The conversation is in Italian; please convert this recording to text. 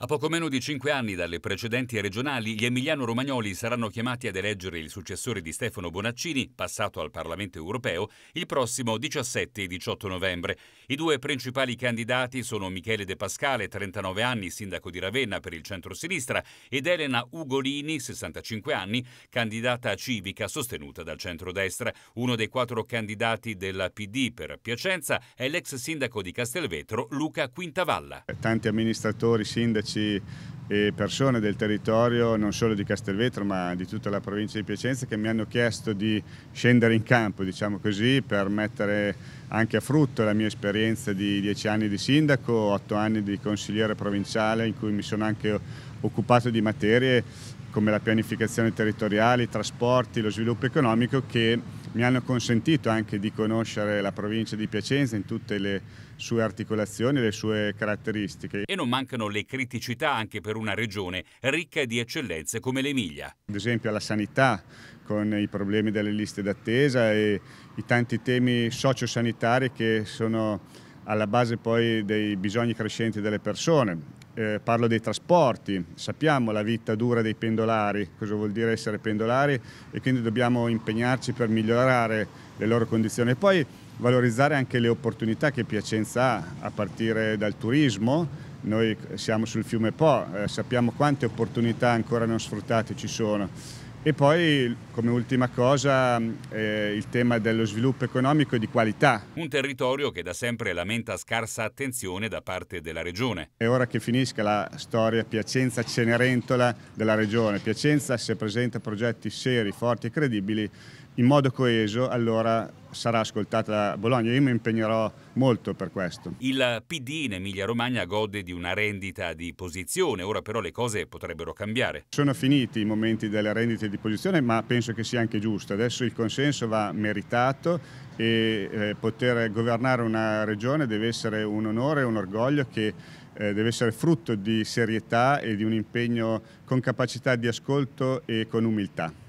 A poco meno di cinque anni dalle precedenti regionali, gli emiliano-romagnoli saranno chiamati ad eleggere il successore di Stefano Bonaccini, passato al Parlamento europeo, il prossimo 17 e 18 novembre. I due principali candidati sono Michele De Pascale, 39 anni, sindaco di Ravenna per il centro-sinistra, ed Elena Ugolini, 65 anni, candidata civica sostenuta dal centro-destra. Uno dei quattro candidati della PD per Piacenza è l'ex sindaco di Castelvetro, Luca Quintavalla. Tanti amministratori, sindaci, sindaci e eh, persone del territorio non solo di Castelvetro ma di tutta la provincia di Piacenza che mi hanno chiesto di scendere in campo diciamo così per mettere anche a frutto la mia esperienza di dieci anni di sindaco, otto anni di consigliere provinciale in cui mi sono anche occupato di materie come la pianificazione territoriale, i trasporti, lo sviluppo economico che mi hanno consentito anche di conoscere la provincia di Piacenza in tutte le sue articolazioni e le sue caratteristiche. E non mancano le criticità anche per una regione ricca di eccellenze come l'Emilia. Ad esempio la sanità, con i problemi delle liste d'attesa e i tanti temi sociosanitari che sono alla base poi dei bisogni crescenti delle persone eh, parlo dei trasporti, sappiamo la vita dura dei pendolari, cosa vuol dire essere pendolari e quindi dobbiamo impegnarci per migliorare le loro condizioni. E poi valorizzare anche le opportunità che Piacenza ha a partire dal turismo. Noi siamo sul fiume Po, eh, sappiamo quante opportunità ancora non sfruttate ci sono e poi, come ultima cosa, eh, il tema dello sviluppo economico e di qualità. Un territorio che da sempre lamenta scarsa attenzione da parte della regione. È ora che finisca la storia Piacenza-Cenerentola della regione. Piacenza, se presenta progetti seri, forti e credibili, in modo coeso, allora sarà ascoltata a Bologna. Io mi impegnerò molto per questo. Il PD in Emilia-Romagna gode di una rendita di posizione, ora però le cose potrebbero cambiare. Sono finiti i momenti delle rendite di posizione, ma penso che sia anche giusto. Adesso il consenso va meritato e eh, poter governare una regione deve essere un onore, e un orgoglio che eh, deve essere frutto di serietà e di un impegno con capacità di ascolto e con umiltà.